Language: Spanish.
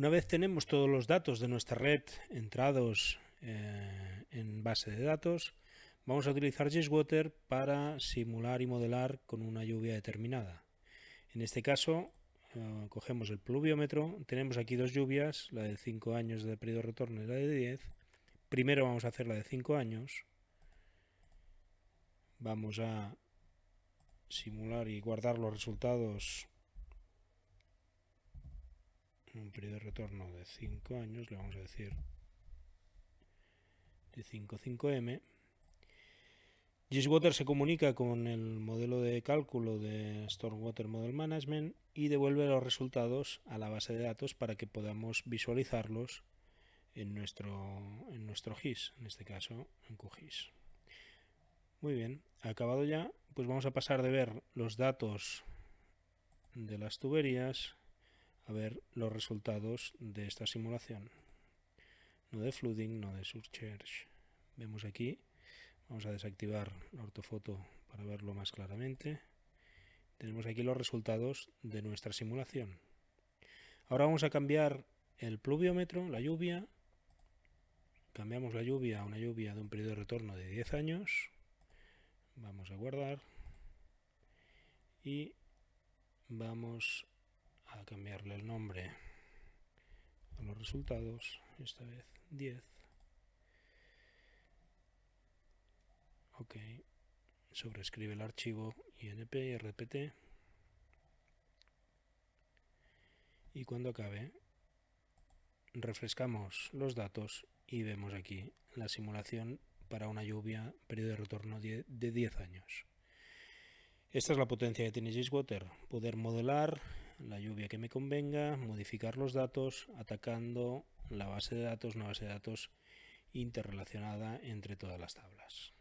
Una vez tenemos todos los datos de nuestra red entrados eh, en base de datos, vamos a utilizar water para simular y modelar con una lluvia determinada. En este caso, eh, cogemos el pluviómetro, tenemos aquí dos lluvias, la de 5 años de periodo de retorno y la de 10. Primero vamos a hacer la de 5 años. Vamos a simular y guardar los resultados un periodo de retorno de 5 años, le vamos a decir de 55 5M. Giswater se comunica con el modelo de cálculo de Stormwater Model Management y devuelve los resultados a la base de datos para que podamos visualizarlos en nuestro, en nuestro GIS, en este caso en QGIS. Muy bien, acabado ya, pues vamos a pasar de ver los datos de las tuberías a ver los resultados de esta simulación. No de flooding, no de surcharge Vemos aquí, vamos a desactivar la ortofoto para verlo más claramente. Tenemos aquí los resultados de nuestra simulación. Ahora vamos a cambiar el pluviómetro, la lluvia. Cambiamos la lluvia a una lluvia de un periodo de retorno de 10 años. Vamos a guardar. Y vamos a cambiarle el nombre a los resultados, esta vez 10. Ok, sobrescribe el archivo inp y rpt y cuando acabe refrescamos los datos y vemos aquí la simulación para una lluvia, periodo de retorno de 10 años. Esta es la potencia de tiene Water poder modelar la lluvia que me convenga, modificar los datos atacando la base de datos, una base de datos interrelacionada entre todas las tablas.